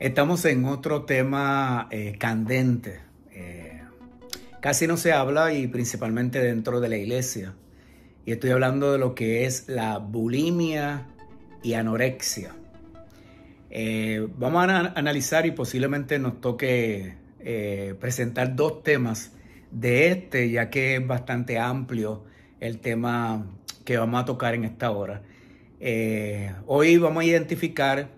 Estamos en otro tema eh, candente. Eh, casi no se habla y principalmente dentro de la iglesia. Y estoy hablando de lo que es la bulimia y anorexia. Eh, vamos a analizar y posiblemente nos toque presentar dos temas de este, ya que es bastante amplio el tema que vamos a tocar en esta hora. hoy vamos a identificar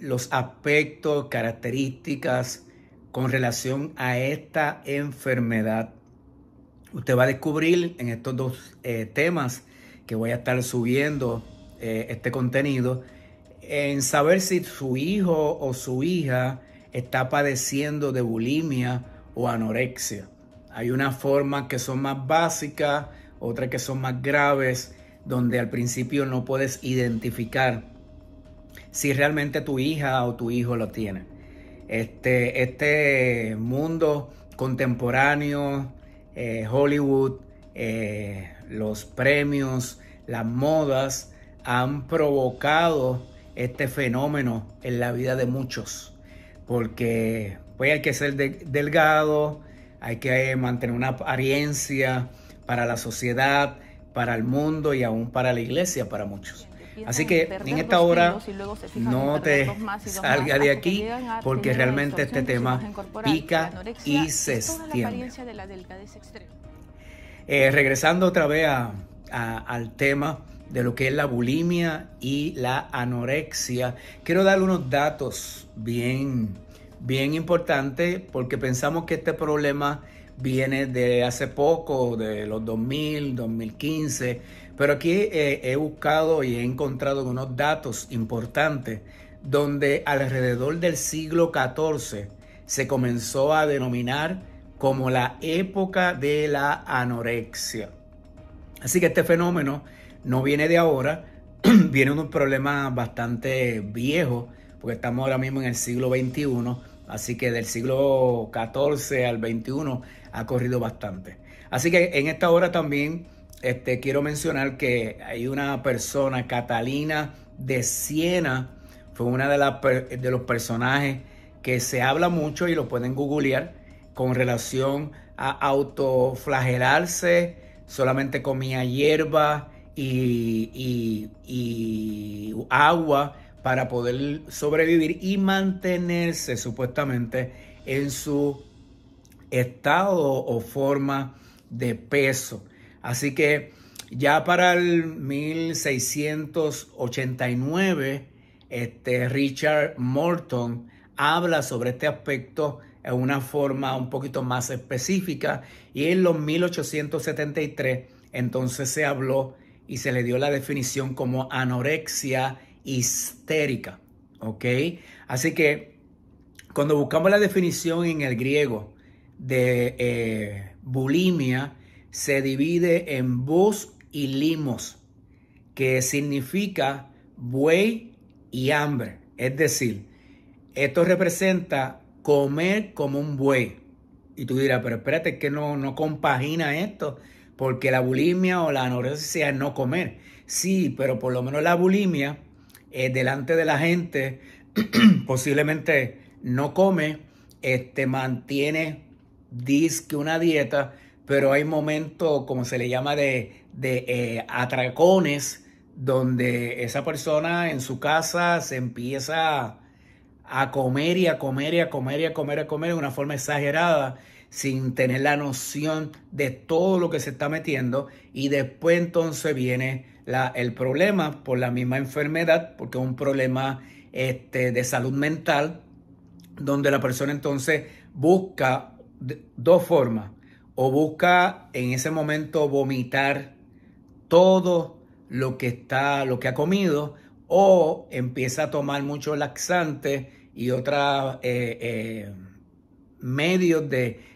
los aspectos, características con relación a esta enfermedad. Usted va a descubrir en estos dos eh, temas que voy a estar subiendo eh, este contenido, en saber si su hijo o su hija está padeciendo de bulimia o anorexia. Hay unas formas que son más básicas, otras que son más graves, donde al principio no puedes identificar si realmente tu hija o tu hijo lo tiene. Este, este mundo contemporáneo, eh, Hollywood, eh, los premios, las modas han provocado este fenómeno en la vida de muchos. Porque pues hay que ser delgado, hay que eh, mantener una apariencia para la sociedad, para el mundo y aún para la iglesia, para muchos. Así que en esta hora no te salga de aquí porque realmente este tema pica y se extiende. Eh, regresando otra vez al tema de lo que es la bulimia y la anorexia, quiero dar unos datos bien, bien importantes porque pensamos que este problema viene de hace poco, de los 2000, 2015, pero aquí eh, he buscado y he encontrado unos datos importantes donde alrededor del siglo XIV se comenzó a denominar como la época de la anorexia. Así que este fenómeno no viene de ahora, viene de un problema bastante viejo, porque estamos ahora mismo en el siglo XXI, así que del siglo XIV al XXI ha corrido bastante. Así que en esta hora también este, quiero mencionar que hay una persona, Catalina de Siena, fue una de, de los personajes que se habla mucho y lo pueden googlear con relación a autoflagelarse, solamente comía hierba y agua para poder sobrevivir y mantenerse supuestamente en su estado o forma de peso. Así que ya para el 1689, este, Richard Morton habla sobre este aspecto en una forma un poquito más específica y en los 1873 entonces se habló y se le dio la definición como anorexia histérica, Así que cuando buscamos la definición en el griego de eh, bulimia se divide en bus y limos, que significa buey y hambre. Es decir, esto representa comer como un buey. Y tú dirás, pero espérate, que no, compagina esto, porque la bulimia o la anorexia es no comer. Sí, pero por lo menos la bulimia eh, delante de la gente posiblemente no come, este, mantiene que una dieta, pero hay momentos, como se le llama, de, eh, atracones, donde esa persona en su casa se empieza a comer y a comer y a comer y a comer y a comer de una forma exagerada, sin tener la noción de todo lo que se está metiendo. Y después entonces viene la, el problema por la misma enfermedad, porque es un problema este, de salud mental, donde la persona entonces busca dos formas. O busca en ese momento vomitar todo lo que está, lo que ha comido, o empieza a tomar muchos laxantes y otros eh, eh, medios de,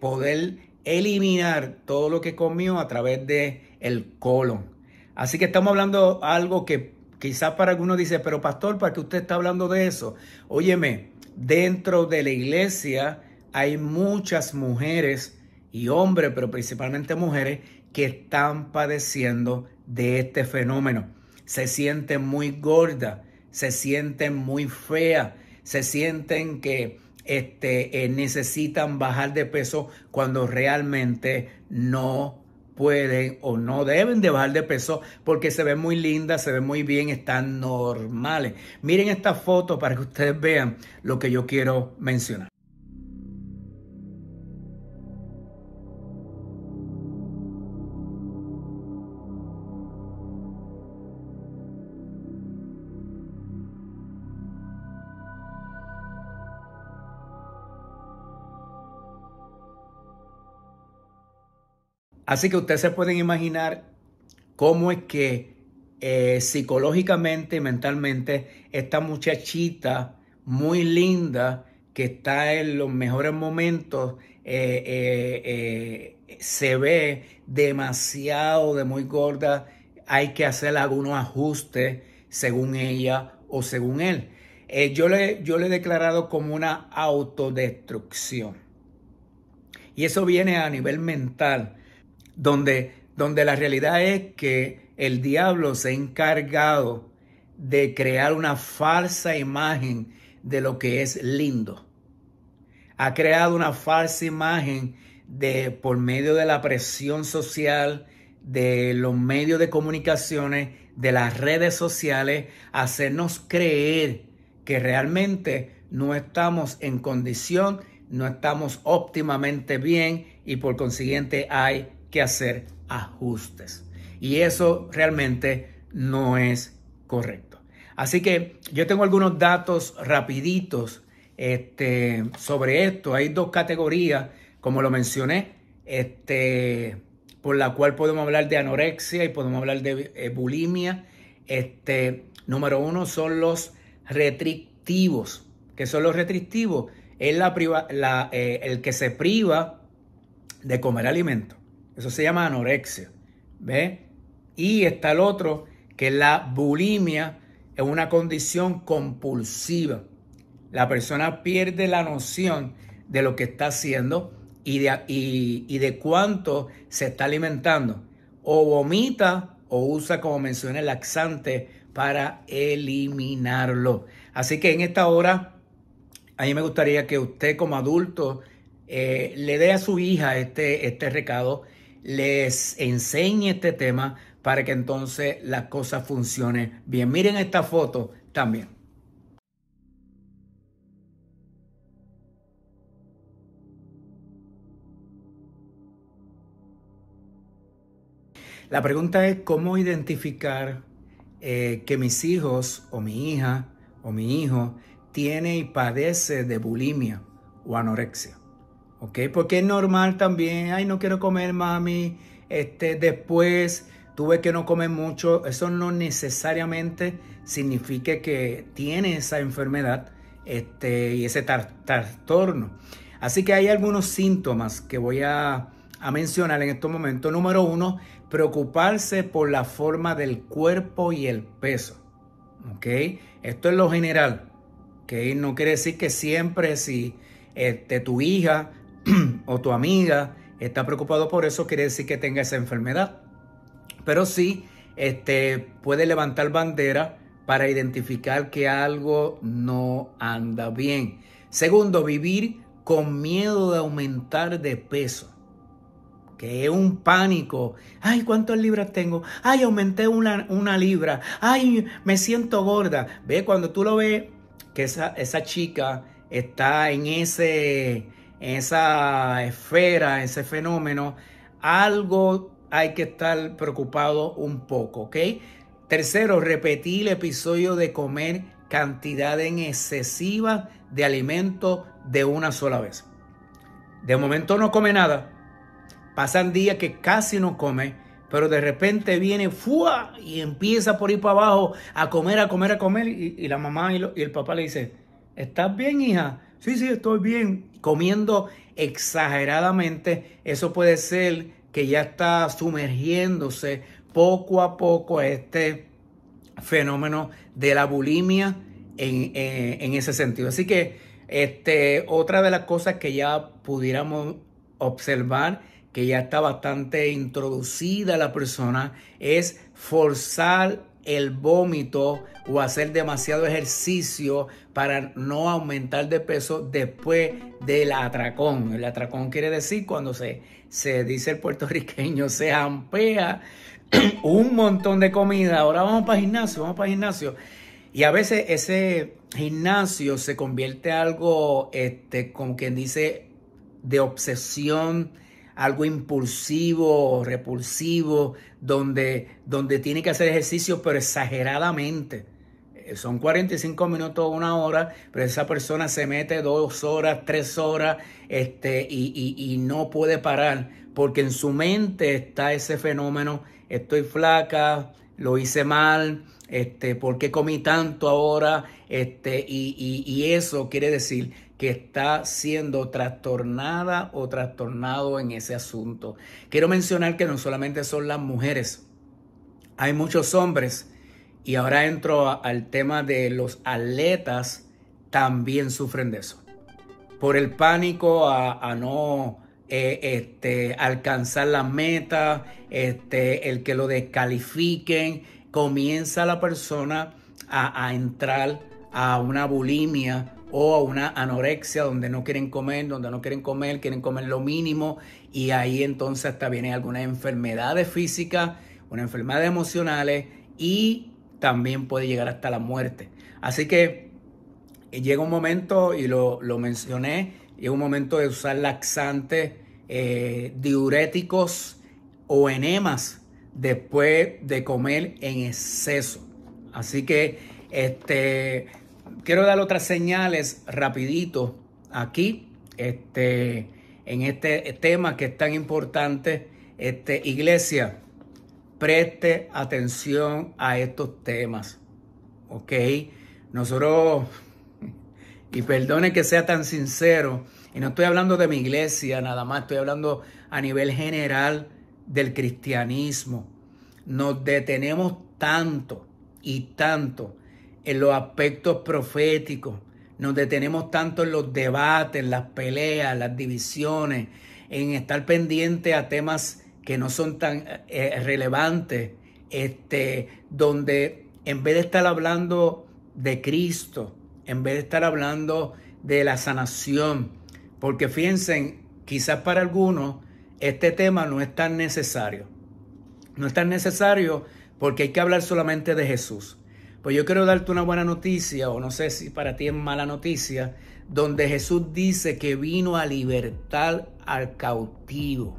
poder eliminar todo lo que comió a través de el colon. Así que estamos hablando algo que quizás para algunos dice, pero pastor, ¿para qué usted está hablando de eso? Óyeme, dentro de la iglesia hay muchas mujeres y hombres, pero principalmente mujeres, que están padeciendo de este fenómeno. Se sienten muy gordas, se sienten muy feas, se sienten que este, eh, necesitan bajar de peso cuando realmente no pueden o no deben de bajar de peso porque se ven muy lindas, se ven muy bien, están normales. Miren esta foto para que ustedes vean lo que yo quiero mencionar. Así que ustedes se pueden imaginar cómo es que eh, psicológicamente y mentalmente esta muchachita muy linda que está en los mejores momentos eh, eh, se ve demasiado de muy gorda. Hay que hacer algunos ajustes según ella o según él. yo, le, yo le he declarado como una autodestrucción. Y eso viene a nivel mental, donde, donde la realidad es que el diablo se ha encargado de crear una falsa imagen de lo que es lindo. Ha creado una falsa imagen de por medio de la presión social, de los medios de comunicaciones, de las redes sociales, hacernos creer que realmente no estamos en condición, no estamos óptimamente bien y por consiguiente hay que hacer ajustes. Y eso realmente no es correcto. Así que yo tengo algunos datos rapiditos este, sobre esto. Hay dos categorías, como lo mencioné, este, por la cual podemos hablar de anorexia y podemos hablar de eh, bulimia. Este, número uno son los restrictivos. ¿Qué son los restrictivos? Es la, eh, el que se priva de comer alimento. Eso se llama anorexia. ¿Ve? Y está el otro, que es la bulimia, es una condición compulsiva. La persona pierde la noción de lo que está haciendo y de, y, de cuánto se está alimentando. O vomita o usa, como mencioné, laxante para eliminarlo. Así que en esta hora, a mí me gustaría que usted como adulto eh, le dé a su hija este, este recado les enseñe este tema para que entonces las cosas funcionen bien. Miren esta foto también. La pregunta es cómo identificar eh, que mis hijos o mi hija o mi hijo tiene y padece de bulimia o anorexia. Porque es normal también, ay, no quiero comer, mami, este, después tuve que no comer mucho, eso no necesariamente significa que tiene esa enfermedad este, y ese trastorno. Así que hay algunos síntomas que voy a, mencionar en estos momentos. Número uno, preocuparse por la forma del cuerpo y el peso. Esto es lo general, No quiere decir que siempre si este, tu hija o tu amiga está preocupado por eso, quiere decir que tenga esa enfermedad. Pero sí, este, puede levantar bandera para identificar que algo no anda bien. Segundo, vivir con miedo de aumentar de peso que es un pánico. Ay, ¿cuántas libras tengo? Ay, aumenté una, una, libra. Ay, me siento gorda. Ve, cuando tú lo ves, que esa, esa chica está en ese, esa esfera, ese fenómeno, algo hay que estar preocupado un poco, ¿ok? Tercero, repetí el episodio de comer cantidad en excesiva de alimento de una sola vez. De momento no come nada. Pasan días que casi no come, pero de repente viene ¡fua! y empieza por ir para abajo a comer, a comer, a comer. Y, la mamá y, y el papá le dice, ¿estás bien, hija? Sí, sí, estoy bien. Comiendo exageradamente, eso puede ser que ya está sumergiéndose poco a poco este fenómeno de la bulimia eh, en, ese sentido. Así que este, otra de las cosas que ya pudiéramos observar que ya está bastante introducida la persona es forzar el vómito o hacer demasiado ejercicio para no aumentar de peso después del atracón. El atracón quiere decir cuando se, se dice el puertorriqueño, se ampea un montón de comida. Ahora vamos para el gimnasio, vamos para el gimnasio. Y a veces ese gimnasio se convierte en algo, este, con quien dice, de obsesión algo impulsivo, repulsivo, donde, donde tiene que hacer ejercicio pero exageradamente. Eh, son 45 minutos, una hora, pero esa persona se mete dos horas, tres horas este, y, y, no puede parar porque en su mente está ese fenómeno, estoy flaca, lo hice mal, este, ¿por qué comí tanto ahora? Este, y, y, y, eso quiere decir que está siendo trastornada o trastornado en ese asunto. Quiero mencionar que no solamente son las mujeres, hay muchos hombres y ahora entro al tema de los atletas, también sufren de eso. Por el pánico a, no eh, este, alcanzar la meta, este, el que lo descalifiquen, comienza la persona a, a entrar a una bulimia o a una anorexia donde no quieren comer, donde no quieren comer, quieren comer lo mínimo y ahí entonces hasta viene algunas enfermedades físicas, unas enfermedades emocionales y también puede llegar hasta la muerte. Así que eh, llega un momento, y lo, mencioné, llega un momento de usar laxantes, eh, diuréticos o enemas después de comer en exceso. Así que este quiero dar otras señales rapidito aquí, este, en este tema que es tan importante. Este, iglesia, preste atención a estos temas, ¿ok? Nosotros, y perdone que sea tan sincero, y no estoy hablando de mi iglesia nada más, estoy hablando a nivel general del cristianismo. Nos detenemos tanto y tanto en los aspectos proféticos. Nos detenemos tanto en los debates, las peleas, las divisiones, en estar pendiente a temas que no son tan eh, eh, relevantes, este, donde en vez de estar hablando de Cristo, en vez de estar hablando de la sanación, porque fíjense, quizás para algunos este tema no es tan necesario. No es tan necesario porque hay que hablar solamente de Jesús. Pues yo quiero darte una buena noticia, o no sé si para ti es mala noticia, donde Jesús dice que vino a libertar al cautivo.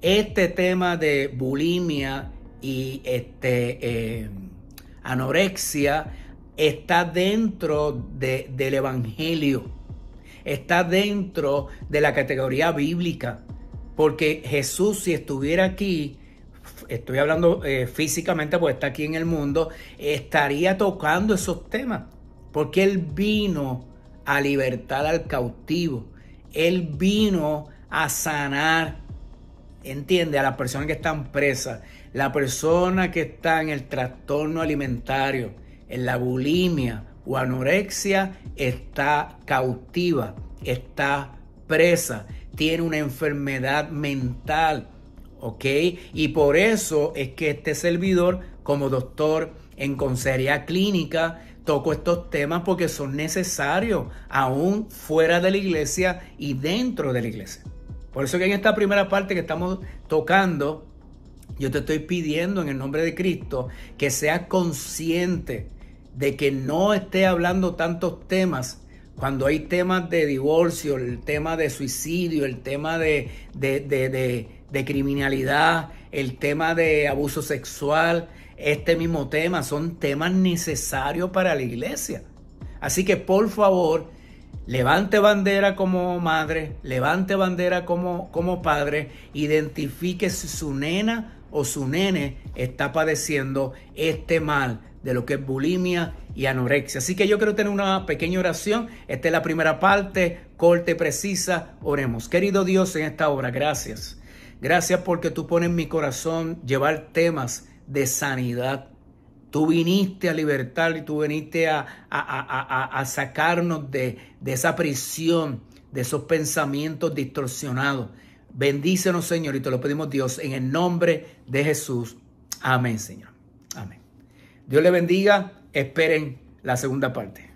Este tema de bulimia y este, eh, anorexia está dentro del Evangelio, está dentro de la categoría bíblica, porque Jesús si estuviera aquí, estoy hablando eh, físicamente porque está aquí en el mundo, estaría tocando esos temas. Porque Él vino a libertar al cautivo. Él vino a sanar, entiende, a las personas que están presas, la persona que está en el trastorno alimentario, en la bulimia o anorexia, está cautiva, está presa, tiene una enfermedad mental ¿ok? Y por eso es que este servidor, como doctor en consejería clínica, toco estos temas porque son necesarios aún fuera de la iglesia y dentro de la iglesia. Por eso que en esta primera parte que estamos tocando, yo te estoy pidiendo en el nombre de Cristo que seas consciente de que no esté hablando tantos temas cuando hay temas de divorcio, el tema de suicidio, el tema de, de de criminalidad, el tema de abuso sexual, este mismo tema, son temas necesarios para la iglesia. Así que por favor, levante bandera como madre, levante bandera como, como padre, identifique si su nena o su nene está padeciendo este mal de lo que es bulimia y anorexia. Así que yo quiero tener una pequeña oración. Esta es la primera parte, corte, precisa. Oremos. Querido Dios, en esta obra, gracias. Gracias porque tú pones en mi corazón llevar temas de sanidad. Tú viniste a libertar y tú viniste a, sacarnos de, de esa prisión, de esos pensamientos distorsionados. Bendícenos, Señor, y te lo pedimos, Dios, en el nombre de Jesús. Amén, Señor. Amén. Dios le bendiga. Esperen la segunda parte.